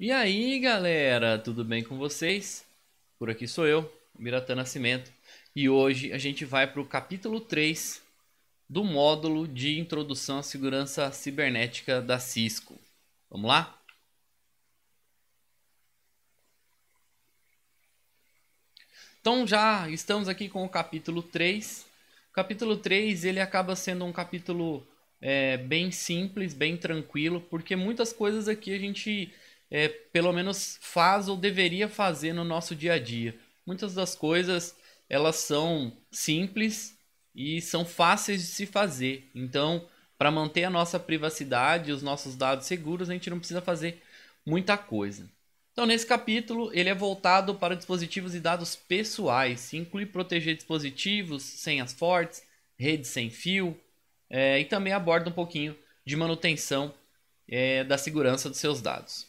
E aí galera, tudo bem com vocês? Por aqui sou eu, Miratan Nascimento, e hoje a gente vai para o capítulo 3 do módulo de introdução à segurança cibernética da Cisco. Vamos lá? Então já estamos aqui com o capítulo 3. O capítulo 3 ele acaba sendo um capítulo é, bem simples, bem tranquilo, porque muitas coisas aqui a gente é, pelo menos faz ou deveria fazer no nosso dia a dia. Muitas das coisas elas são simples e são fáceis de se fazer. Então, para manter a nossa privacidade, os nossos dados seguros, a gente não precisa fazer muita coisa. Então, nesse capítulo, ele é voltado para dispositivos e dados pessoais, inclui proteger dispositivos, senhas fortes, redes sem fio, é, e também aborda um pouquinho de manutenção é, da segurança dos seus dados.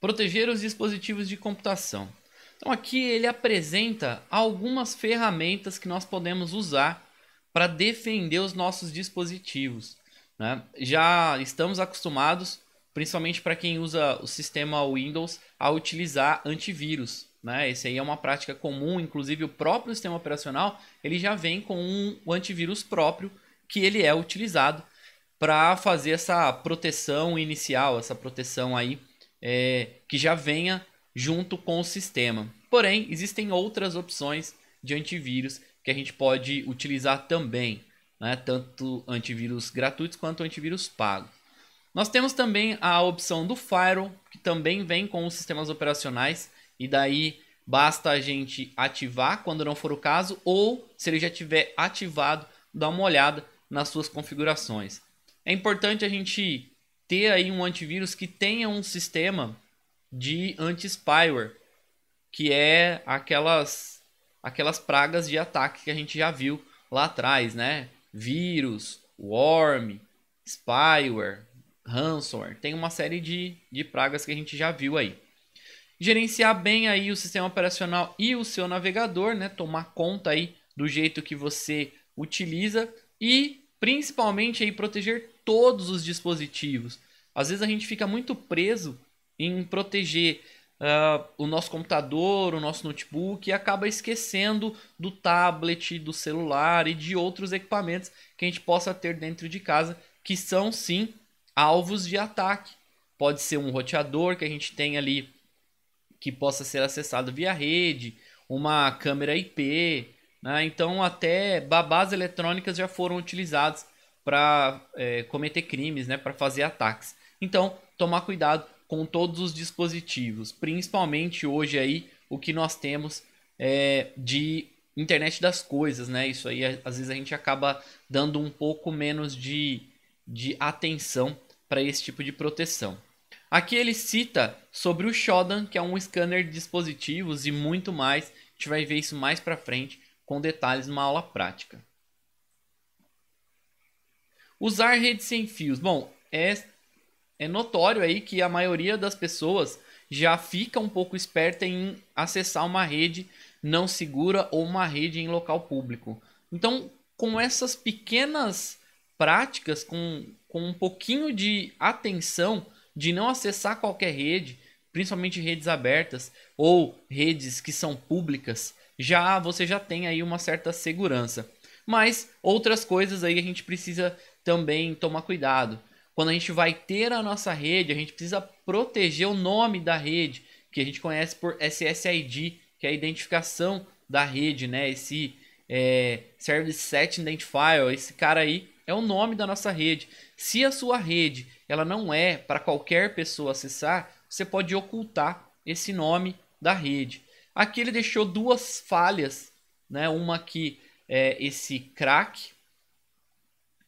Proteger os dispositivos de computação. Então aqui ele apresenta algumas ferramentas que nós podemos usar para defender os nossos dispositivos. Né? Já estamos acostumados, principalmente para quem usa o sistema Windows, a utilizar antivírus. Né? Esse aí é uma prática comum, inclusive o próprio sistema operacional ele já vem com um antivírus próprio que ele é utilizado para fazer essa proteção inicial, essa proteção aí é, que já venha junto com o sistema. Porém, existem outras opções de antivírus que a gente pode utilizar também, né? tanto antivírus gratuitos quanto antivírus pagos. Nós temos também a opção do firewall, que também vem com os sistemas operacionais, e daí basta a gente ativar quando não for o caso, ou se ele já tiver ativado, dar uma olhada nas suas configurações. É importante a gente ter aí um antivírus que tenha um sistema de anti-spyware, que é aquelas aquelas pragas de ataque que a gente já viu lá atrás, né? Vírus, worm, spyware, ransomware, tem uma série de, de pragas que a gente já viu aí. Gerenciar bem aí o sistema operacional e o seu navegador, né? Tomar conta aí do jeito que você utiliza e principalmente aí proteger todos os dispositivos. Às vezes a gente fica muito preso em proteger uh, o nosso computador, o nosso notebook e acaba esquecendo do tablet, do celular e de outros equipamentos que a gente possa ter dentro de casa que são sim alvos de ataque. Pode ser um roteador que a gente tem ali que possa ser acessado via rede, uma câmera IP, né? então até babás eletrônicas já foram utilizados para é, eh, cometer crimes, né? para fazer ataques. Então, tomar cuidado com todos os dispositivos, principalmente hoje aí o que nós temos é, de internet das coisas, né? Isso aí às vezes a gente acaba dando um pouco menos de, de atenção para esse tipo de proteção. Aqui ele cita sobre o Shodan, que é um scanner de dispositivos e muito mais. A gente vai ver isso mais para frente com detalhes numa aula prática. Usar redes sem fios. Bom, é é notório aí que a maioria das pessoas já fica um pouco esperta em acessar uma rede não segura ou uma rede em local público. Então, com essas pequenas práticas, com, com um pouquinho de atenção de não acessar qualquer rede, principalmente redes abertas ou redes que são públicas, já você já tem aí uma certa segurança. Mas outras coisas aí a gente precisa também tomar cuidado. Quando a gente vai ter a nossa rede, a gente precisa proteger o nome da rede, que a gente conhece por SSID, que é a identificação da rede, né? Esse é, Service Set Identifier, esse cara aí é o nome da nossa rede. Se a sua rede ela não é para qualquer pessoa acessar, você pode ocultar esse nome da rede. Aqui ele deixou duas falhas, né? Uma que é esse crack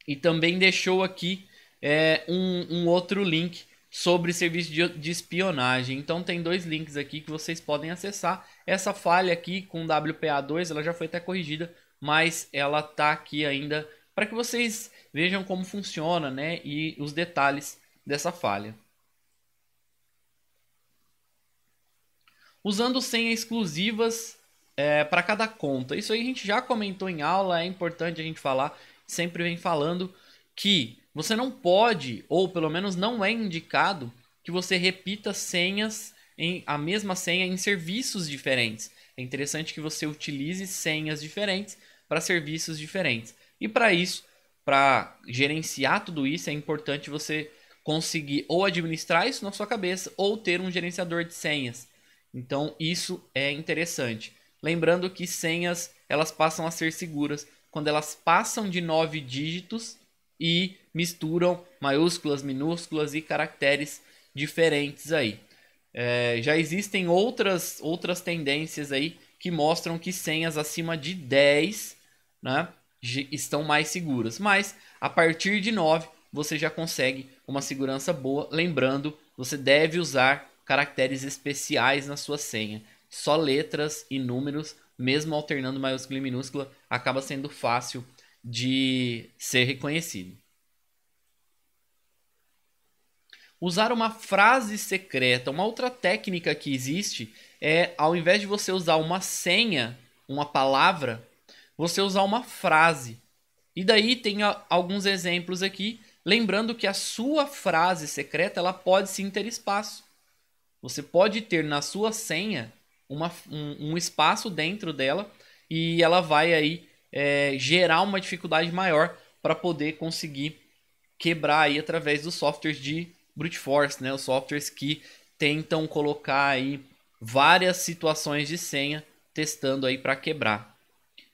e também deixou aqui é, um, um outro link sobre serviço de, de, espionagem. Então tem dois links aqui que vocês podem acessar. Essa falha aqui com WPA2, ela já foi até corrigida, mas ela tá aqui ainda para que vocês vejam como funciona, né, e os detalhes dessa falha. Usando senhas exclusivas é, para cada conta. Isso aí a gente já comentou em aula, é importante a gente falar, sempre vem falando que você não pode, ou pelo menos não é indicado, que você repita senhas em a mesma senha em serviços diferentes. É interessante que você utilize senhas diferentes para serviços diferentes. E para isso, para gerenciar tudo isso, é importante você conseguir ou administrar isso na sua cabeça ou ter um gerenciador de senhas. Então, isso é interessante. Lembrando que senhas, elas passam a ser seguras quando elas passam de nove dígitos e misturam maiúsculas, minúsculas e caracteres diferentes aí. É, já existem outras, outras tendências aí que mostram que senhas acima de 10 né, estão mais seguras. Mas a partir de 9 você já consegue uma segurança boa. Lembrando, você deve usar caracteres especiais na sua senha. Só letras e números, mesmo alternando maiúscula e minúscula, acaba sendo fácil de ser reconhecido. usar uma frase secreta. Uma outra técnica que existe é, ao invés de você usar uma senha, uma palavra, você usar uma frase. E daí tem a, alguns exemplos aqui, lembrando que a sua frase secreta ela pode se espaço Você pode ter na sua senha uma, um, um espaço dentro dela e ela vai aí é, gerar uma dificuldade maior para poder conseguir quebrar aí através dos softwares de brute force, né? Os softwares que tentam colocar aí várias situações de senha testando aí para quebrar.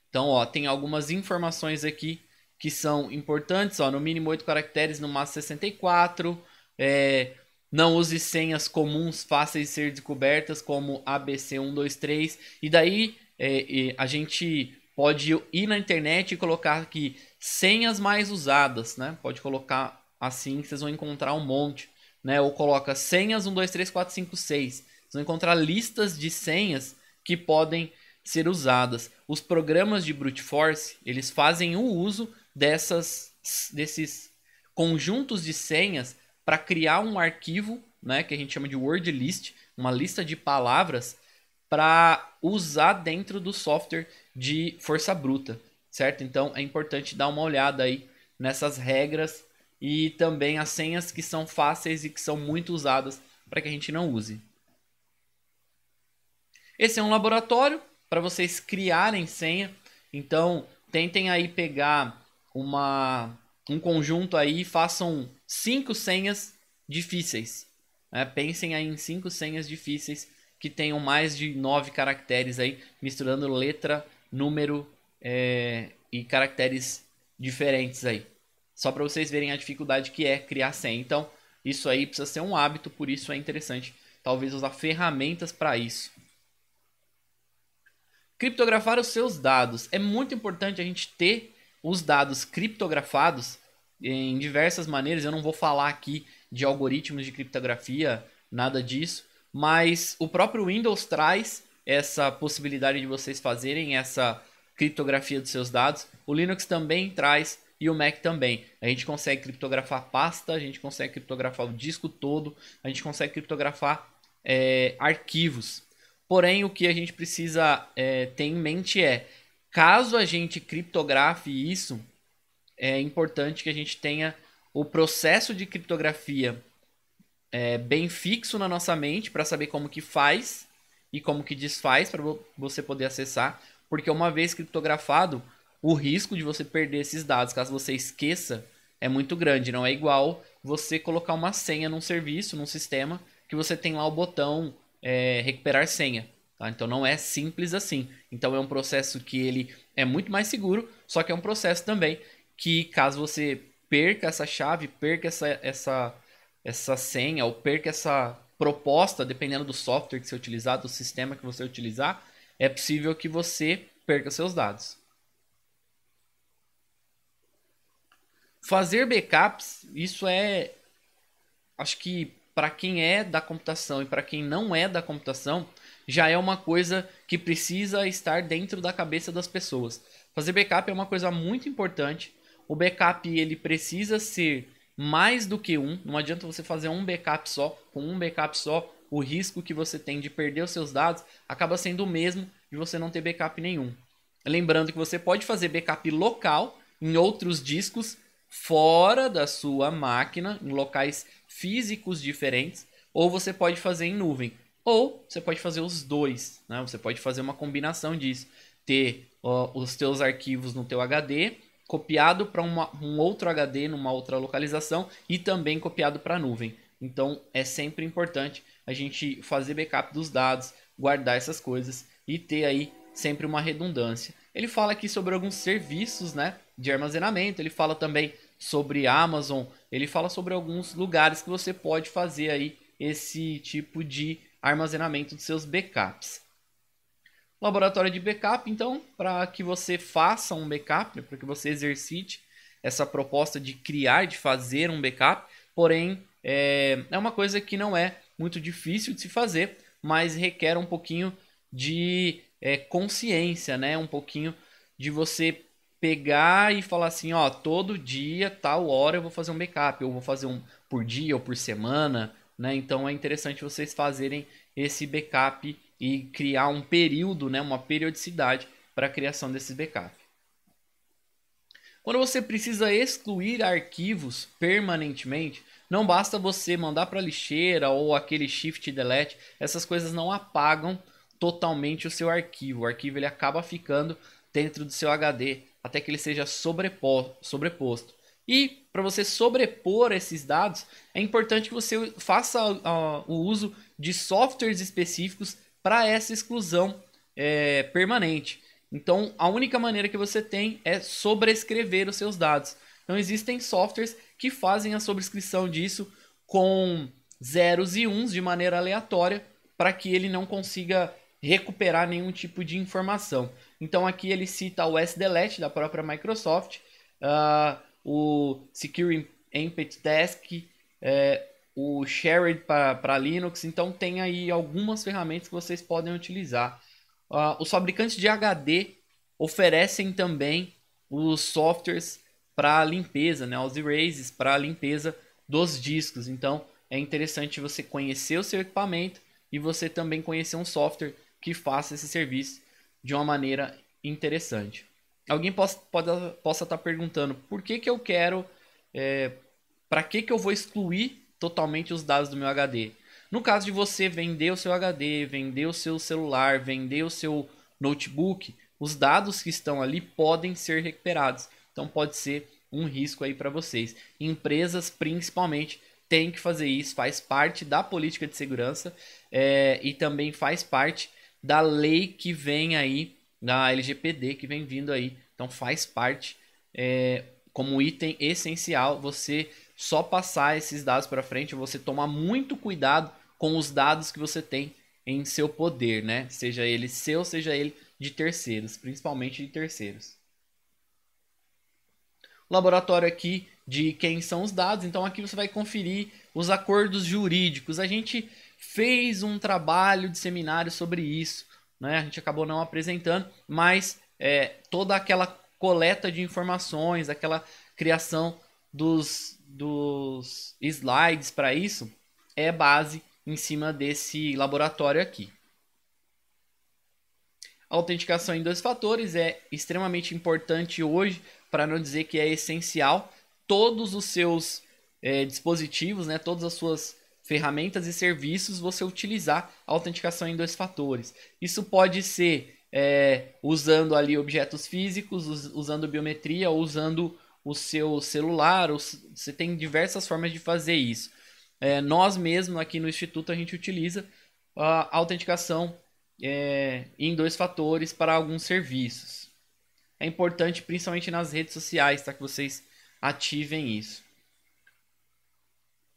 Então, ó, tem algumas informações aqui que são importantes, ó, no mínimo 8 caracteres, no máximo 64. É, não use senhas comuns fáceis de ser descobertas, como ABC123. E daí é, é, a gente pode ir na internet e colocar aqui senhas mais usadas, né? Pode colocar Assim vocês vão encontrar um monte. Né? Ou coloca senhas 1, 2, 3, 4, 5, 6. Vocês vão encontrar listas de senhas que podem ser usadas. Os programas de brute force, eles fazem o uso dessas, desses conjuntos de senhas para criar um arquivo, né, que a gente chama de word list, uma lista de palavras para usar dentro do software de força bruta, certo? Então é importante dar uma olhada aí nessas regras e também as senhas que são fáceis e que são muito usadas para que a gente não use. Esse é um laboratório para vocês criarem senha. Então, tentem aí pegar uma, um conjunto aí e façam cinco senhas difíceis. Né? Pensem aí em cinco senhas difíceis que tenham mais de nove caracteres aí, misturando letra, número é, e caracteres diferentes aí. Só para vocês verem a dificuldade que é criar senha. Então, isso aí precisa ser um hábito, por isso é interessante talvez usar ferramentas para isso. Criptografar os seus dados. É muito importante a gente ter os dados criptografados em diversas maneiras. Eu não vou falar aqui de algoritmos de criptografia, nada disso, mas o próprio Windows traz essa possibilidade de vocês fazerem essa criptografia dos seus dados. O Linux também traz e o Mac também. A gente consegue criptografar a pasta, a gente consegue criptografar o disco todo, a gente consegue criptografar é, arquivos. Porém, o que a gente precisa é, ter em mente é, caso a gente criptografe isso, é importante que a gente tenha o processo de criptografia é, bem fixo na nossa mente para saber como que faz e como que desfaz para você poder acessar, porque uma vez criptografado, o risco de você perder esses dados caso você esqueça é muito grande. Não é igual você colocar uma senha num serviço, num sistema, que você tem lá o botão é, recuperar senha. Tá? Então não é simples assim. Então é um processo que ele é muito mais seguro, só que é um processo também que caso você perca essa chave, perca essa, essa, essa senha ou perca essa proposta, dependendo do software que você utilizar, do sistema que você utilizar, é possível que você perca seus dados. Fazer backups, isso é. Acho que para quem é da computação e para quem não é da computação, já é uma coisa que precisa estar dentro da cabeça das pessoas. Fazer backup é uma coisa muito importante. O backup ele precisa ser mais do que um. Não adianta você fazer um backup só. Com um backup só, o risco que você tem de perder os seus dados acaba sendo o mesmo de você não ter backup nenhum. Lembrando que você pode fazer backup local em outros discos fora da sua máquina, em locais físicos diferentes, ou você pode fazer em nuvem, ou você pode fazer os dois, né? Você pode fazer uma combinação disso, ter ó, os teus arquivos no teu HD copiado para um outro HD numa outra localização e também copiado para a nuvem. Então é sempre importante a gente fazer backup dos dados, guardar essas coisas e ter aí sempre uma redundância. Ele fala aqui sobre alguns serviços, né? de armazenamento, ele fala também sobre Amazon, ele fala sobre alguns lugares que você pode fazer aí esse tipo de armazenamento de seus backups. Laboratório de backup, então, para que você faça um backup, né, para que você exercite essa proposta de criar, de fazer um backup, porém é, é uma coisa que não é muito difícil de se fazer, mas requer um pouquinho de é, consciência, né? Um pouquinho de você pegar e falar assim, ó, todo dia, tal hora eu vou fazer um backup, eu vou fazer um por dia ou por semana, né? Então é interessante vocês fazerem esse backup e criar um período, né, uma periodicidade para a criação desses backups. Quando você precisa excluir arquivos permanentemente, não basta você mandar para a lixeira ou aquele shift delete, essas coisas não apagam totalmente o seu arquivo. O arquivo ele acaba ficando dentro do seu HD, até que ele seja sobreposto. E para você sobrepor esses dados, é importante que você faça uh, o uso de softwares específicos para essa exclusão é, permanente. Então, a única maneira que você tem é sobrescrever os seus dados. Então, existem softwares que fazem a sobrescrição disso com zeros e uns de maneira aleatória para que ele não consiga recuperar nenhum tipo de informação. Então aqui ele cita o SDLet da própria Microsoft, uh, o Secure Impact Desk, é, o Shared para Linux. Então tem aí algumas ferramentas que vocês podem utilizar. Uh, os fabricantes de HD oferecem também os softwares para limpeza, né, os Erases para limpeza dos discos. Então é interessante você conhecer o seu equipamento e você também conhecer um software que faça esse serviço de uma maneira interessante. Alguém possa estar possa estar tá perguntando por que, que eu quero, é, para que, que eu vou excluir totalmente os dados do meu HD? No caso de você vender o seu HD, vender o seu celular, vender o seu notebook, os dados que estão ali podem ser recuperados. Então pode ser um risco aí para vocês. Empresas, principalmente, têm que fazer isso, faz parte da política de segurança é, e também faz parte da lei que vem aí, da LGPD que vem vindo aí. Então faz parte é, como item essencial você só passar esses dados para frente, você tomar muito cuidado com os dados que você tem em seu poder, né? Seja ele seu, seja ele de terceiros, principalmente de terceiros. O laboratório aqui de quem são os dados, então aqui você vai conferir os acordos jurídicos. A gente fez um trabalho de seminário sobre isso. Né? A gente acabou não apresentando, mas é, toda aquela coleta de informações, aquela criação dos, dos slides para isso é base em cima desse laboratório aqui. A autenticação em dois fatores é extremamente importante hoje, para não dizer que é essencial. Todos os seus é, dispositivos, né, todas as suas ferramentas e serviços você utilizar a autenticação em dois fatores. Isso pode ser é, usando ali objetos físicos, usando biometria, usando o seu celular. Você tem diversas formas de fazer isso. É, nós mesmo aqui no Instituto a gente utiliza a autenticação é, em dois fatores para alguns serviços. É importante, principalmente nas redes sociais, tá? que vocês ativem isso.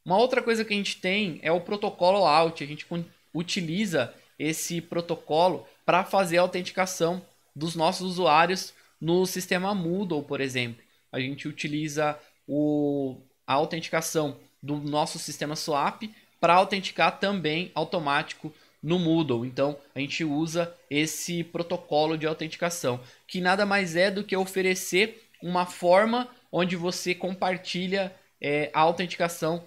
Uma outra coisa que a gente tem é o protocolo OAuth. A gente utiliza esse protocolo para fazer a autenticação dos nossos usuários no sistema Moodle, por exemplo. A gente utiliza o, a autenticação do nosso sistema SWAP para autenticar também automático no Moodle. Então, a gente usa esse protocolo de autenticação, que nada mais é do que oferecer uma forma onde você compartilha é, a autenticação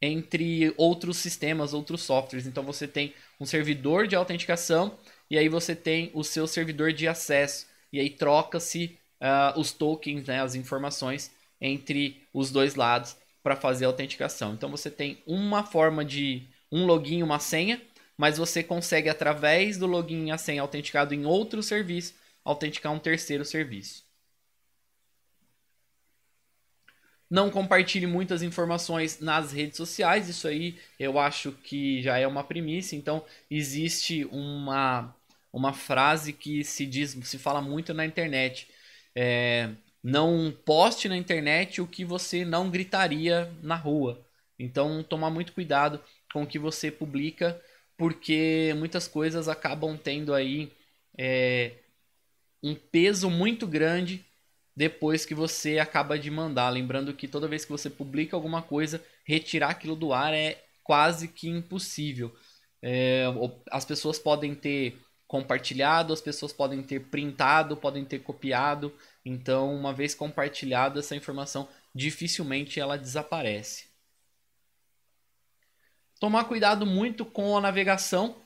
entre outros sistemas, outros softwares. Então você tem um servidor de autenticação e aí você tem o seu servidor de acesso e aí troca-se uh, os tokens, né, as informações entre os dois lados para fazer a autenticação. Então você tem uma forma de um login, uma senha, mas você consegue através do login e a senha autenticado em outro serviço autenticar um terceiro serviço. Não compartilhe muitas informações nas redes sociais, isso aí eu acho que já é uma premissa. Então, existe uma, uma frase que se diz, se fala muito na internet. É, não poste na internet o que você não gritaria na rua. Então, tomar muito cuidado com o que você publica, porque muitas coisas acabam tendo aí é, um peso muito grande depois que você acaba de mandar. Lembrando que toda vez que você publica alguma coisa, retirar aquilo do ar é quase que impossível. É, as pessoas podem ter compartilhado, as pessoas podem ter printado, podem ter copiado. Então, uma vez compartilhada, essa informação dificilmente ela desaparece. Tomar cuidado muito com a navegação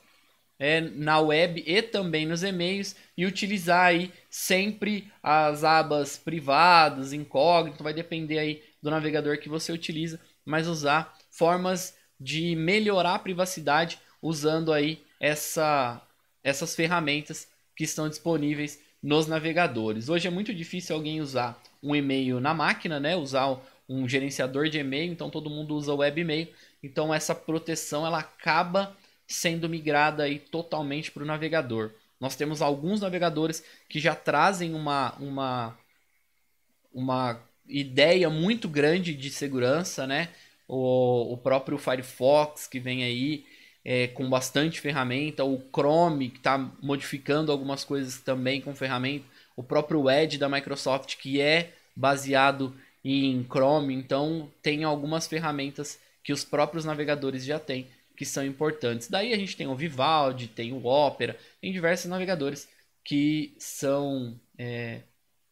é, na web e também nos e-mails e utilizar aí sempre as abas privadas, incógnito, vai depender aí do navegador que você utiliza, mas usar formas de melhorar a privacidade usando aí essa, essas ferramentas que estão disponíveis nos navegadores. Hoje é muito difícil alguém usar um e-mail na máquina, né? Usar um gerenciador de e-mail, então todo mundo usa web e-mail. Então essa proteção ela acaba sendo migrada aí totalmente para o navegador. Nós temos alguns navegadores que já trazem uma, uma, uma ideia muito grande de segurança, né? O, o próprio Firefox que vem aí é, com bastante ferramenta, o Chrome que está modificando algumas coisas também com ferramenta, o próprio Edge da Microsoft que é baseado em Chrome, então tem algumas ferramentas que os próprios navegadores já têm que são importantes. Daí a gente tem o Vivaldi, tem o Opera, tem diversos navegadores que são é,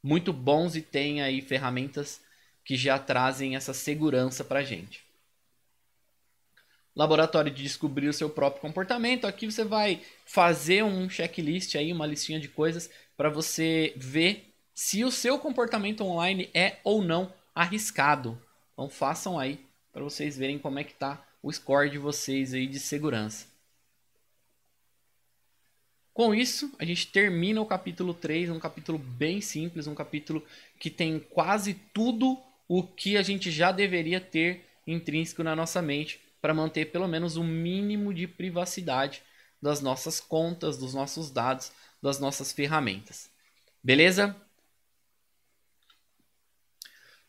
muito bons e tem aí ferramentas que já trazem essa segurança para a gente. Laboratório de descobrir o seu próprio comportamento. Aqui você vai fazer um checklist aí, uma listinha de coisas para você ver se o seu comportamento online é ou não arriscado. Então façam aí para vocês verem como é que tá o score de vocês aí de segurança. Com isso, a gente termina o capítulo 3, um capítulo bem simples, um capítulo que tem quase tudo o que a gente já deveria ter intrínseco na nossa mente para manter pelo menos o um mínimo de privacidade das nossas contas, dos nossos dados, das nossas ferramentas. Beleza?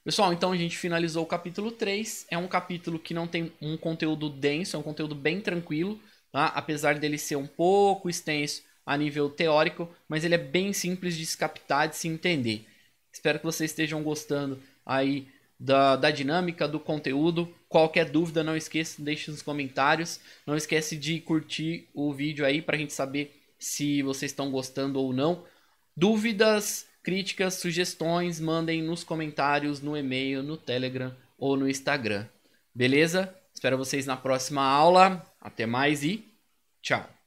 Pessoal, então a gente finalizou o capítulo 3. É um capítulo que não tem um conteúdo denso, é um conteúdo bem tranquilo, tá? Apesar dele ser um pouco extenso a nível teórico, mas ele é bem simples de se captar, de se entender. Espero que vocês estejam gostando aí da, da dinâmica, do conteúdo. Qualquer dúvida, não esqueça, deixe nos comentários. Não esquece de curtir o vídeo aí para a gente saber se vocês estão gostando ou não. Dúvidas, Críticas, sugestões, mandem nos comentários, no e-mail, no Telegram ou no Instagram. Beleza? Espero vocês na próxima aula. Até mais e tchau!